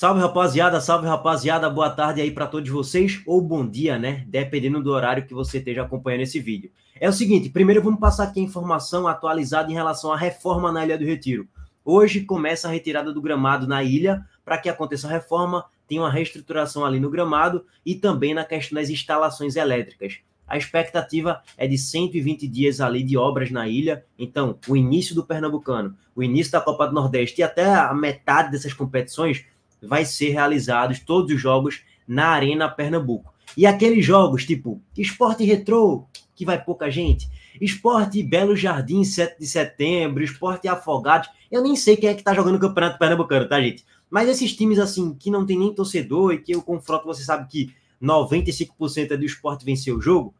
Salve rapaziada, salve rapaziada, boa tarde aí para todos vocês, ou bom dia, né? Dependendo do horário que você esteja acompanhando esse vídeo. É o seguinte, primeiro vamos passar aqui a informação atualizada em relação à reforma na Ilha do Retiro. Hoje começa a retirada do gramado na ilha, para que aconteça a reforma, tem uma reestruturação ali no gramado e também na questão das instalações elétricas. A expectativa é de 120 dias ali de obras na ilha. Então, o início do Pernambucano, o início da Copa do Nordeste e até a metade dessas competições vai ser realizados todos os jogos na Arena Pernambuco. E aqueles jogos tipo Esporte Retrô, que vai pouca gente, Esporte Belo Jardim, 7 de setembro, Esporte Afogados, eu nem sei quem é que tá jogando o Campeonato Pernambucano, tá, gente? Mas esses times, assim, que não tem nem torcedor e que o confronto, você sabe que 95% é do esporte vencer o jogo,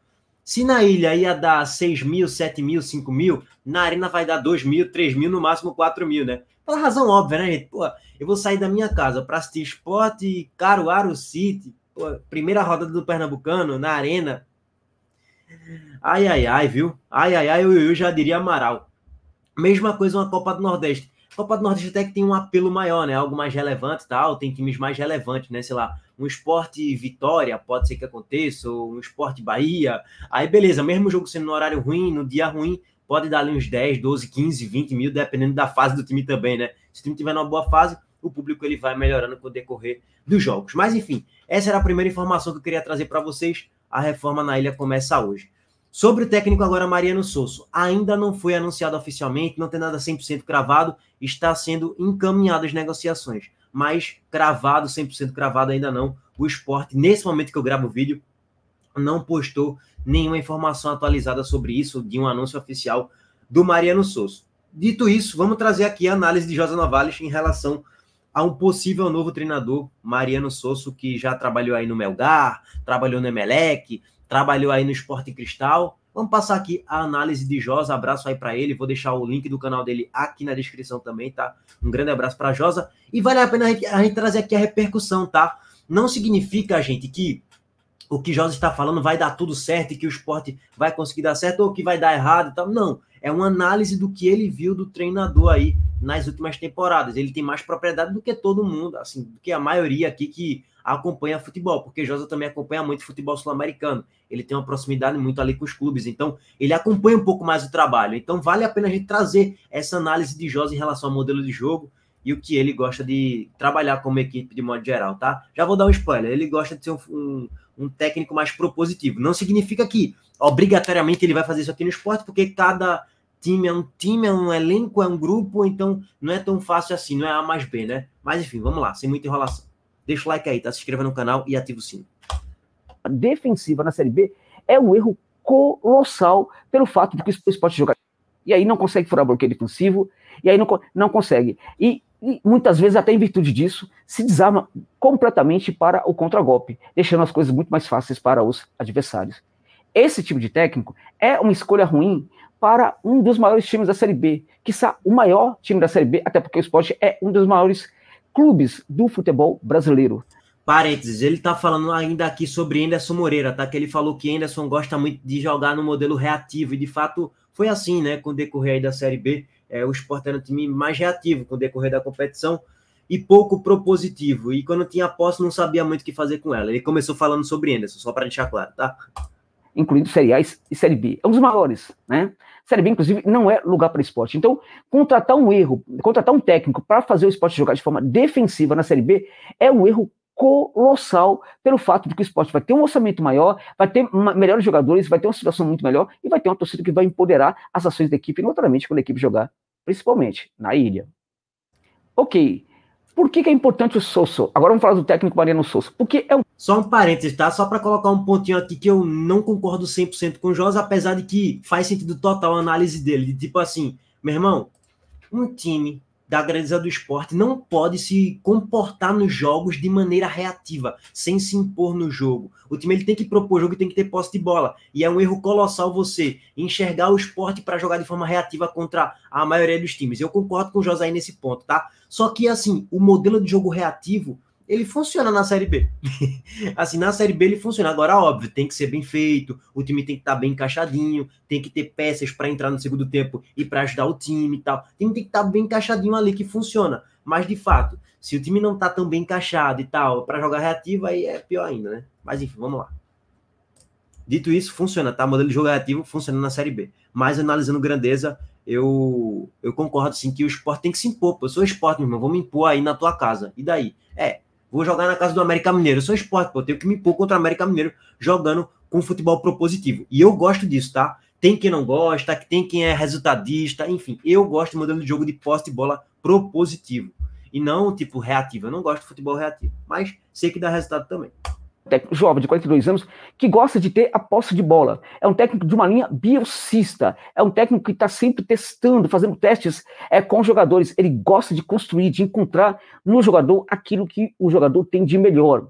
se na ilha ia dar 6 mil, 7 mil, 5 mil, na arena vai dar 2 mil, 3 mil, no máximo 4 mil, né? Pela razão óbvia, né, gente? Pô, eu vou sair da minha casa para assistir esporte Caruaru City, pô, primeira rodada do Pernambucano, na Arena. Ai, ai, ai, viu? Ai, ai, ai, eu, eu já diria Amaral. Mesma coisa uma Copa do Nordeste. Copa do Nordeste até que tem um apelo maior, né? Algo mais relevante e tal, tem times mais relevantes, né? Sei lá, um esporte Vitória pode ser que aconteça, ou um esporte Bahia. Aí beleza, mesmo jogo sendo no horário ruim, no dia ruim, pode dar ali uns 10, 12, 15, 20 mil, dependendo da fase do time também, né? Se o time tiver numa boa fase, o público ele vai melhorando com o decorrer dos jogos. Mas enfim, essa era a primeira informação que eu queria trazer para vocês. A reforma na ilha começa hoje. Sobre o técnico agora Mariano Souza, ainda não foi anunciado oficialmente, não tem nada 100% cravado, está sendo encaminhado as negociações, mas cravado, 100% cravado ainda não. O esporte, nesse momento que eu gravo o vídeo, não postou nenhuma informação atualizada sobre isso de um anúncio oficial do Mariano Souza. Dito isso, vamos trazer aqui a análise de José Novales em relação a um possível novo treinador, Mariano Souza, que já trabalhou aí no Melgar, trabalhou no Emelec, trabalhou aí no Esporte Cristal. Vamos passar aqui a análise de Josa. Abraço aí para ele. Vou deixar o link do canal dele aqui na descrição também, tá? Um grande abraço para Josa. E vale a pena a gente, a gente trazer aqui a repercussão, tá? Não significa, gente, que o que Josa está falando vai dar tudo certo e que o esporte vai conseguir dar certo ou que vai dar errado e tal. Não. É uma análise do que ele viu do treinador aí nas últimas temporadas. Ele tem mais propriedade do que todo mundo, assim, do que a maioria aqui que acompanha futebol, porque Josa também acompanha muito futebol sul-americano. Ele tem uma proximidade muito ali com os clubes, então ele acompanha um pouco mais o trabalho. Então vale a pena a gente trazer essa análise de Josa em relação ao modelo de jogo e o que ele gosta de trabalhar como equipe de modo geral, tá? Já vou dar um spoiler. Ele gosta de ser um, um um técnico mais propositivo. Não significa que obrigatoriamente ele vai fazer isso aqui no esporte, porque cada time é um time, é um elenco, é um grupo, então não é tão fácil assim, não é A mais B, né? Mas enfim, vamos lá, sem muita enrolação. Deixa o like aí, tá? Se inscreva no canal e ativa o sino. A defensiva na Série B é um erro colossal pelo fato de que o esporte joga. E aí não consegue furar bloqueio defensivo, e aí não, não consegue. E e muitas vezes, até em virtude disso, se desarma completamente para o contragolpe, deixando as coisas muito mais fáceis para os adversários. Esse tipo de técnico é uma escolha ruim para um dos maiores times da Série B, que está o maior time da Série B, até porque o esporte é um dos maiores clubes do futebol brasileiro. Parênteses, ele está falando ainda aqui sobre Anderson Moreira, tá? Que ele falou que Anderson gosta muito de jogar no modelo reativo, e de fato foi assim, né? Com o decorrer aí da Série B, é, o Sport era um time mais reativo com o decorrer da competição e pouco propositivo. E quando tinha posse, não sabia muito o que fazer com ela. Ele começou falando sobre Anderson, só para deixar claro, tá? Incluindo Série A e Série B. É um dos maiores, né? Série B, inclusive, não é lugar para esporte. Então, contratar um erro, contratar um técnico para fazer o esporte jogar de forma defensiva na Série B é um erro colossal pelo fato de que o esporte vai ter um orçamento maior, vai ter uma, melhores jogadores, vai ter uma situação muito melhor e vai ter uma torcida que vai empoderar as ações da equipe, notoriamente quando a equipe jogar, principalmente na ilha. Ok. Por que, que é importante o Sousa? Agora vamos falar do técnico Mariano Sousa. Porque é um... Só um parênteses, tá? Só para colocar um pontinho aqui que eu não concordo 100% com o José, apesar de que faz sentido total a análise dele. De tipo assim, meu irmão, um time da grandeza do esporte não pode se comportar nos jogos de maneira reativa, sem se impor no jogo. O time ele tem que propor jogo e tem que ter posse de bola. E é um erro colossal você enxergar o esporte para jogar de forma reativa contra a maioria dos times. Eu concordo com o José nesse ponto, tá? Só que assim, o modelo de jogo reativo ele funciona na Série B. assim, na Série B ele funciona. Agora, óbvio, tem que ser bem feito, o time tem que estar tá bem encaixadinho, tem que ter peças para entrar no segundo tempo e para ajudar o time e tal. O time tem que estar tá bem encaixadinho ali que funciona. Mas, de fato, se o time não tá tão bem encaixado e tal, para jogar reativo, aí é pior ainda, né? Mas, enfim, vamos lá. Dito isso, funciona, tá? O modelo de jogo reativo funciona na Série B. Mas, analisando grandeza, eu, eu concordo, sim, que o esporte tem que se impor. Pô. Eu sou esporte, meu irmão, vamos impor aí na tua casa. E daí? É, Vou jogar na casa do América Mineiro. Eu sou esporte, pô. Eu tenho que me impor contra o América Mineiro jogando com futebol propositivo. E eu gosto disso, tá? Tem quem não gosta, tem quem é resultadista, enfim. Eu gosto de modelo de jogo de poste de bola propositivo. E não, tipo, reativo. Eu não gosto de futebol reativo. Mas sei que dá resultado também técnico jovem de 42 anos que gosta de ter a posse de bola. É um técnico de uma linha biocista. É um técnico que está sempre testando, fazendo testes é, com jogadores. Ele gosta de construir, de encontrar no jogador aquilo que o jogador tem de melhor.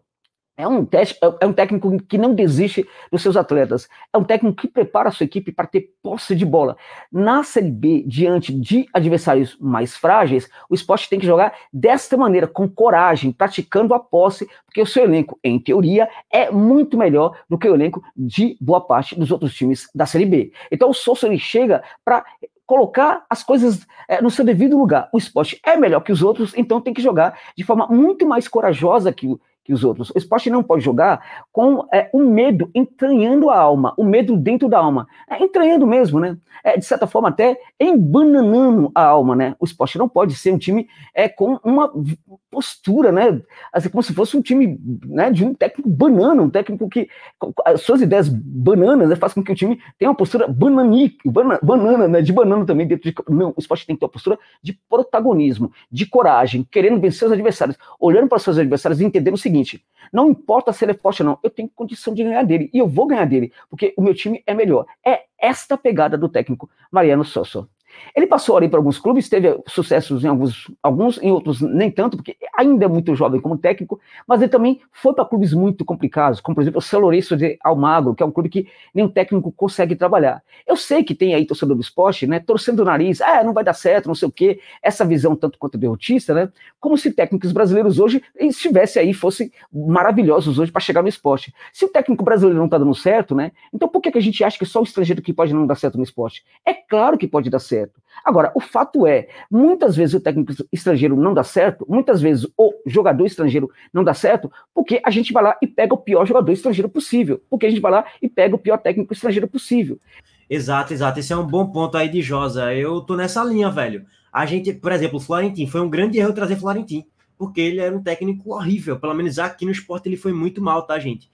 É um, é, é um técnico que não desiste dos seus atletas. É um técnico que prepara a sua equipe para ter posse de bola. Na Série B, diante de adversários mais frágeis, o esporte tem que jogar desta maneira, com coragem, praticando a posse, porque o seu elenco, em teoria, é muito melhor do que o elenco de boa parte dos outros times da Série B. Então o Souza ele chega para colocar as coisas é, no seu devido lugar. O esporte é melhor que os outros, então tem que jogar de forma muito mais corajosa que o que os outros. O esporte não pode jogar com é, o medo entranhando a alma, o medo dentro da alma. É, entranhando mesmo, né? É, de certa forma, até embananando a alma, né? O esporte não pode ser um time é, com uma postura, né? Assim, como se fosse um time né, de um técnico banana, um técnico que. As suas ideias bananas né, faz com que o time tenha uma postura bananica, banana, banana, né? De banana também dentro de. Não, o esporte tem que ter uma postura de protagonismo, de coragem, querendo vencer os adversários, olhando para os seus adversários e entendendo o seguinte: não importa se ele é forte ou não, eu tenho condição de ganhar dele, e eu vou ganhar dele, porque o meu time é melhor. É esta pegada do técnico Mariano Sosso. Ele passou ali para alguns clubes, teve sucessos em alguns, alguns, em outros nem tanto, porque ainda é muito jovem como técnico, mas ele também foi para clubes muito complicados, como por exemplo o São Lourenço de Almagro, que é um clube que nenhum técnico consegue trabalhar. Eu sei que tem aí torcedor do esporte, né, torcendo o nariz, ah, não vai dar certo, não sei o quê, essa visão tanto quanto derrotista, né, como se técnicos brasileiros hoje estivessem aí, fossem maravilhosos hoje para chegar no esporte. Se o técnico brasileiro não está dando certo, né, então por que, que a gente acha que só o estrangeiro que pode não dar certo no esporte? É claro que pode dar certo certo. Agora, o fato é, muitas vezes o técnico estrangeiro não dá certo, muitas vezes o jogador estrangeiro não dá certo, porque a gente vai lá e pega o pior jogador estrangeiro possível, porque a gente vai lá e pega o pior técnico estrangeiro possível. Exato, exato. Esse é um bom ponto aí de Josa. Eu tô nessa linha, velho. A gente, por exemplo, o Florentin, foi um grande erro trazer Florentin, porque ele era um técnico horrível. Pelo menos aqui no esporte ele foi muito mal, tá, gente?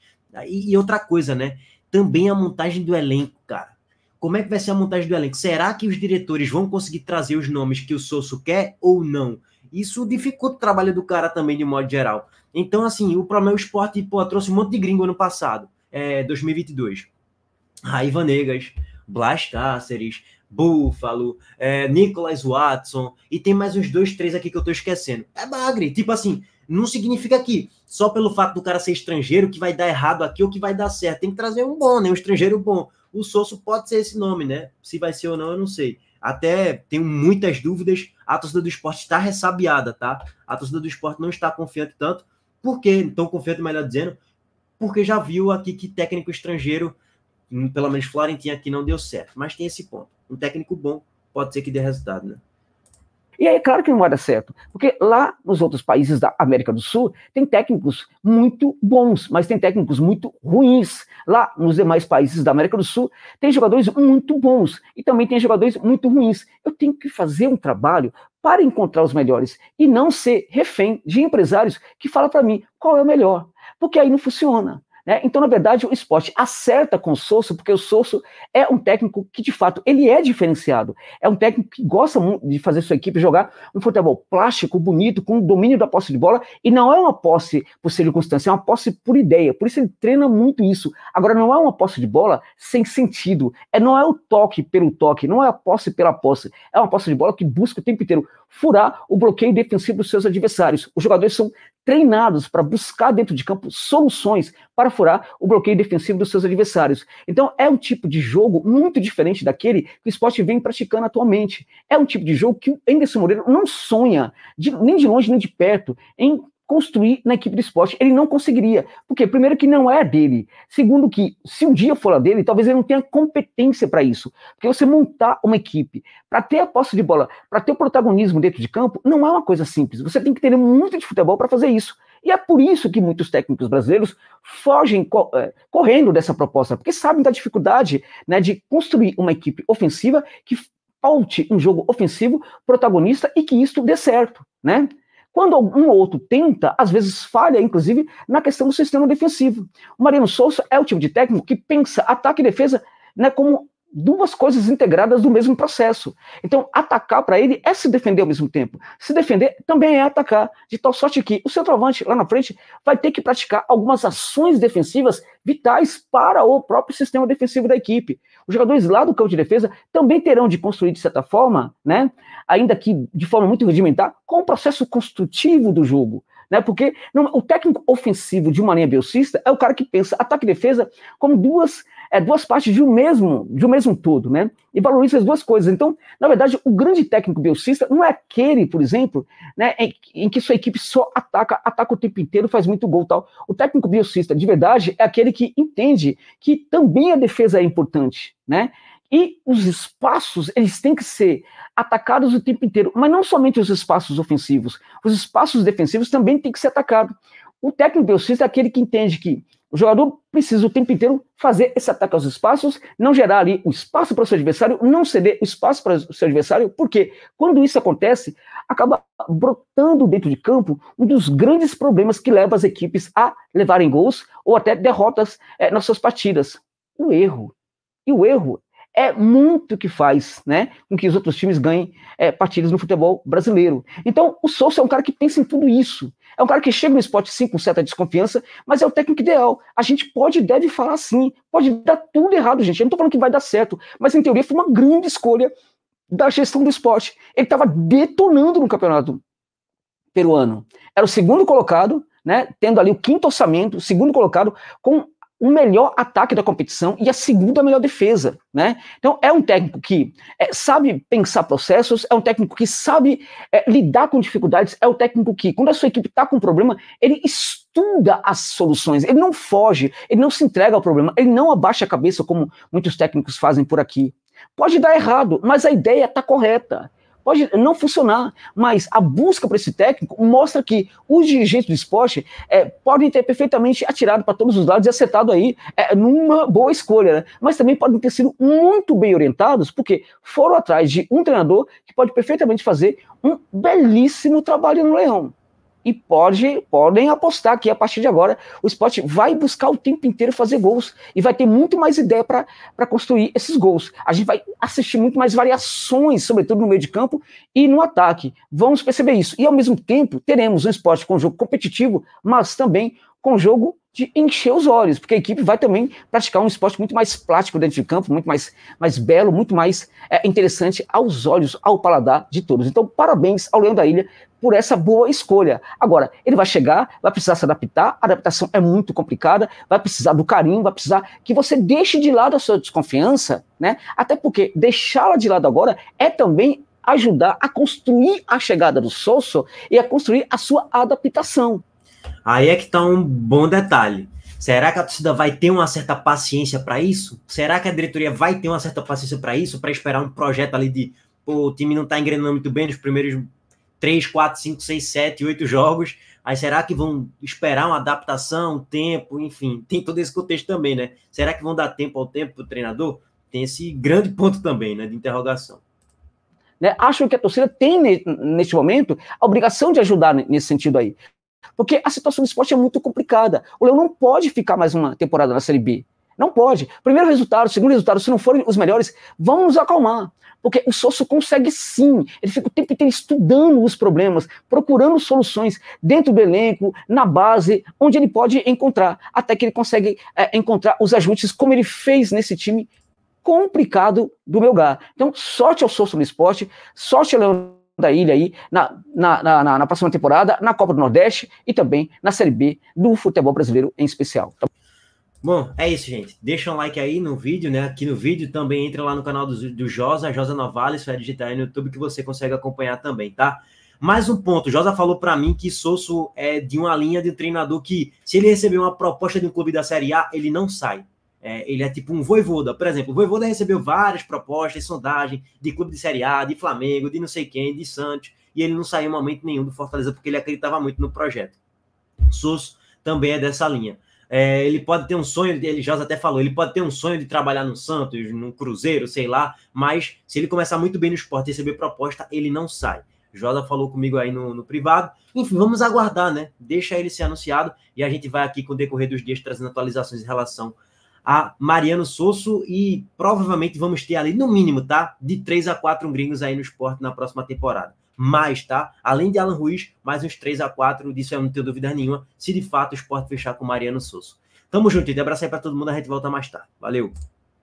E, e outra coisa, né? Também a montagem do elenco, cara. Como é que vai ser a montagem do elenco? Será que os diretores vão conseguir trazer os nomes que o Sosso quer ou não? Isso dificulta o trabalho do cara também, de modo geral. Então, assim, o problema é o esporte, pô, trouxe um monte de gringo ano passado, é, 2022. Raiva Negas, Blas Cáceres, Buffalo, é, Nicholas Watson, e tem mais uns dois, três aqui que eu tô esquecendo. É bagre, tipo assim, não significa que só pelo fato do cara ser estrangeiro que vai dar errado aqui ou que vai dar certo. Tem que trazer um bom, né? Um estrangeiro bom o Sosso pode ser esse nome, né? Se vai ser ou não, eu não sei. Até tenho muitas dúvidas. A torcida do esporte está ressabiada, tá? A torcida do esporte não está confiante tanto. Por quê? Tão confiante, melhor dizendo, porque já viu aqui que técnico estrangeiro, pelo menos Florentino aqui, não deu certo. Mas tem esse ponto. Um técnico bom pode ser que dê resultado, né? E aí é claro que não vai dar certo, porque lá nos outros países da América do Sul tem técnicos muito bons, mas tem técnicos muito ruins. Lá nos demais países da América do Sul tem jogadores muito bons e também tem jogadores muito ruins. Eu tenho que fazer um trabalho para encontrar os melhores e não ser refém de empresários que falam para mim qual é o melhor, porque aí não funciona. Né? Então, na verdade, o esporte acerta com o Sousa, porque o Sousa é um técnico que, de fato, ele é diferenciado. É um técnico que gosta de fazer sua equipe jogar um futebol plástico, bonito, com domínio da posse de bola, e não é uma posse por circunstância, é uma posse por ideia. Por isso ele treina muito isso. Agora, não é uma posse de bola sem sentido. É, não é o toque pelo toque, não é a posse pela posse. É uma posse de bola que busca o tempo inteiro furar o bloqueio defensivo dos seus adversários. Os jogadores são treinados para buscar dentro de campo soluções para furar o bloqueio defensivo dos seus adversários. Então é um tipo de jogo muito diferente daquele que o esporte vem praticando atualmente. É um tipo de jogo que o Anderson Moreira não sonha, de, nem de longe nem de perto, em construir na equipe de esporte. Ele não conseguiria. Porque, primeiro, que não é dele. Segundo, que se um dia for a dele, talvez ele não tenha competência para isso. Porque você montar uma equipe para ter a posse de bola, para ter o protagonismo dentro de campo, não é uma coisa simples. Você tem que ter muito de futebol para fazer isso. E é por isso que muitos técnicos brasileiros fogem é, correndo dessa proposta, porque sabem da dificuldade né, de construir uma equipe ofensiva que falte um jogo ofensivo, protagonista e que isto dê certo, né? Quando um ou outro tenta, às vezes falha, inclusive, na questão do sistema defensivo. O Mariano Souza é o tipo de técnico que pensa ataque e defesa né, como duas coisas integradas do mesmo processo. Então, atacar para ele é se defender ao mesmo tempo. Se defender também é atacar, de tal sorte que o centroavante lá na frente vai ter que praticar algumas ações defensivas vitais para o próprio sistema defensivo da equipe. Os jogadores lá do campo de defesa também terão de construir de certa forma, né, ainda que de forma muito rudimentar, com o processo construtivo do jogo. Né, porque não, o técnico ofensivo de uma linha belcista é o cara que pensa ataque e defesa como duas é, duas partes de um mesmo, de um mesmo todo, né? E valoriza as duas coisas. Então, na verdade, o grande técnico belcista não é aquele, por exemplo, né, em, em, que sua equipe só ataca, ataca o tempo inteiro, faz muito gol tal. O técnico belcista, de verdade, é aquele que entende que também a defesa é importante, né? E os espaços, eles têm que ser atacados o tempo inteiro, mas não somente os espaços ofensivos, os espaços defensivos também têm que ser atacados. O técnico belcista é aquele que entende que o jogador precisa o tempo inteiro fazer esse ataque aos espaços, não gerar ali o espaço para o seu adversário, não ceder o espaço para o seu adversário, porque quando isso acontece, acaba brotando dentro de campo um dos grandes problemas que leva as equipes a levarem gols ou até derrotas é, nas suas partidas: o erro. E o erro é muito que faz né, com que os outros times ganhem é, partidas no futebol brasileiro. Então, o Souza é um cara que pensa em tudo isso. É um cara que chega no esporte sim com certa desconfiança, mas é o técnico ideal. A gente pode e deve falar sim. Pode dar tudo errado, gente. Eu não estou falando que vai dar certo, mas em teoria foi uma grande escolha da gestão do esporte. Ele estava detonando no campeonato peruano. Era o segundo colocado, né, tendo ali o quinto orçamento, o segundo colocado, com o melhor ataque da competição e a segunda melhor defesa, né? Então é um técnico que é, sabe pensar processos, é um técnico que sabe é, lidar com dificuldades, é o um técnico que quando a sua equipe está com um problema ele estuda as soluções, ele não foge, ele não se entrega ao problema, ele não abaixa a cabeça como muitos técnicos fazem por aqui. Pode dar errado, mas a ideia está correta. Pode não funcionar, mas a busca para esse técnico mostra que os dirigentes do esporte é, podem ter perfeitamente atirado para todos os lados e acertado aí é, numa boa escolha, né? mas também podem ter sido muito bem orientados, porque foram atrás de um treinador que pode perfeitamente fazer um belíssimo trabalho no Leão. E pode, podem apostar que a partir de agora o esporte vai buscar o tempo inteiro fazer gols e vai ter muito mais ideia para construir esses gols. A gente vai assistir muito mais variações, sobretudo no meio de campo e no ataque. Vamos perceber isso. E ao mesmo tempo, teremos um esporte com jogo competitivo, mas também com jogo de encher os olhos, porque a equipe vai também praticar um esporte muito mais plástico dentro de campo, muito mais, mais belo, muito mais é, interessante aos olhos, ao paladar de todos. Então, parabéns ao Leão da Ilha por essa boa escolha. Agora, ele vai chegar, vai precisar se adaptar, a adaptação é muito complicada, vai precisar do carinho, vai precisar que você deixe de lado a sua desconfiança, né? Até porque deixá-la de lado agora é também ajudar a construir a chegada do Sosso e a construir a sua adaptação. Aí é que está um bom detalhe. Será que a torcida vai ter uma certa paciência para isso? Será que a diretoria vai ter uma certa paciência para isso? Para esperar um projeto ali de pô, o time não está engrenando muito bem nos primeiros 3, 4, 5, 6, 7, 8 jogos. Aí será que vão esperar uma adaptação, um tempo, enfim, tem todo esse contexto também, né? Será que vão dar tempo ao tempo O treinador? Tem esse grande ponto também, né, de interrogação. Né, acho que a torcida tem, neste momento, a obrigação de ajudar nesse sentido aí. Porque a situação do esporte é muito complicada. O Leão não pode ficar mais uma temporada na Série B. Não pode. Primeiro resultado, segundo resultado, se não forem os melhores, vamos nos acalmar. Porque o sócio consegue sim. Ele fica o tempo inteiro estudando os problemas, procurando soluções dentro do elenco, na base, onde ele pode encontrar. Até que ele consegue é, encontrar os ajustes, como ele fez nesse time complicado do Melgar. Então, sorte ao sócio no esporte, sorte ao Leão da ilha aí na, na, na, na, próxima temporada, na Copa do Nordeste e também na Série B do futebol brasileiro em especial. Tá bom, é isso, gente. Deixa um like aí no vídeo, né? Aqui no vídeo também entra lá no canal do, do Josa, Josa Novales, vai digitar aí no YouTube que você consegue acompanhar também, tá? Mais um ponto, Josa falou para mim que Sosso é de uma linha de treinador que, se ele receber uma proposta de um clube da Série A, ele não sai. É, ele é tipo um voivoda, por exemplo. O voivoda recebeu várias propostas, sondagem de clube de Série A, de Flamengo, de não sei quem, de Santos, e ele não saiu em momento nenhum do Fortaleza porque ele acreditava muito no projeto. Sus também é dessa linha. É, ele pode ter um sonho, ele já até falou, ele pode ter um sonho de trabalhar no Santos, no Cruzeiro, sei lá, mas se ele começar muito bem no esporte e receber proposta, ele não sai. Josa falou comigo aí no, no, privado. Enfim, vamos aguardar, né? Deixa ele ser anunciado e a gente vai aqui com o decorrer dos dias trazendo atualizações em relação a Mariano Sosso e provavelmente vamos ter ali, no mínimo, tá? De três a quatro gringos aí no esporte na próxima temporada. Mais, tá? Além de Alan Ruiz, mais uns três a quatro disso eu não tenho dúvida nenhuma, se de fato o esporte fechar com Mariano Sosso. Tamo junto, e abraço aí pra todo mundo, a gente volta mais tarde. Valeu!